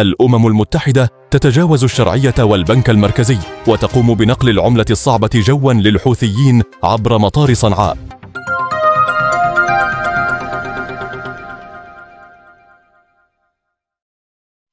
الأمم المتحدة تتجاوز الشرعية والبنك المركزي وتقوم بنقل العملة الصعبة جوا للحوثيين عبر مطار صنعاء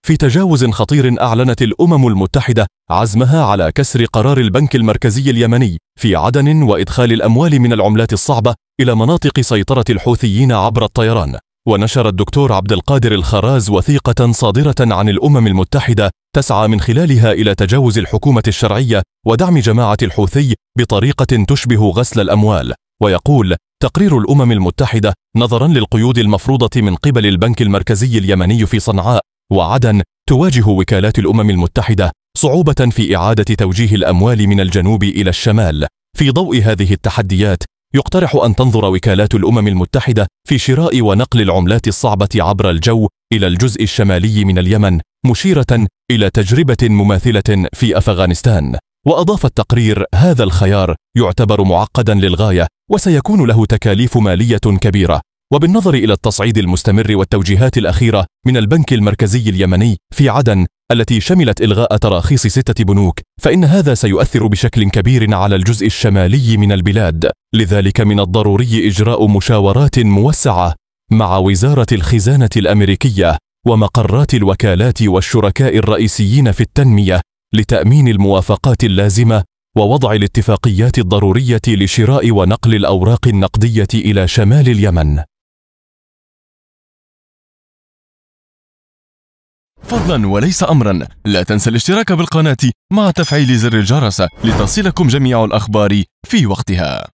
في تجاوز خطير أعلنت الأمم المتحدة عزمها على كسر قرار البنك المركزي اليمني في عدن وإدخال الأموال من العملات الصعبة إلى مناطق سيطرة الحوثيين عبر الطيران ونشر الدكتور عبد القادر الخراز وثيقة صادرة عن الأمم المتحدة تسعى من خلالها إلى تجاوز الحكومة الشرعية ودعم جماعة الحوثي بطريقة تشبه غسل الأموال ويقول تقرير الأمم المتحدة نظرا للقيود المفروضة من قبل البنك المركزي اليمني في صنعاء وعدن تواجه وكالات الأمم المتحدة صعوبة في إعادة توجيه الأموال من الجنوب إلى الشمال في ضوء هذه التحديات يقترح أن تنظر وكالات الأمم المتحدة في شراء ونقل العملات الصعبة عبر الجو إلى الجزء الشمالي من اليمن مشيرة إلى تجربة مماثلة في أفغانستان وأضاف التقرير هذا الخيار يعتبر معقدا للغاية وسيكون له تكاليف مالية كبيرة وبالنظر إلى التصعيد المستمر والتوجيهات الأخيرة من البنك المركزي اليمني في عدن التي شملت إلغاء تراخيص ستة بنوك فإن هذا سيؤثر بشكل كبير على الجزء الشمالي من البلاد لذلك من الضروري إجراء مشاورات موسعة مع وزارة الخزانة الأمريكية ومقرات الوكالات والشركاء الرئيسيين في التنمية لتأمين الموافقات اللازمة ووضع الاتفاقيات الضرورية لشراء ونقل الأوراق النقدية إلى شمال اليمن فضلا وليس امرا لا تنسى الاشتراك بالقناة مع تفعيل زر الجرس لتصلكم جميع الاخبار في وقتها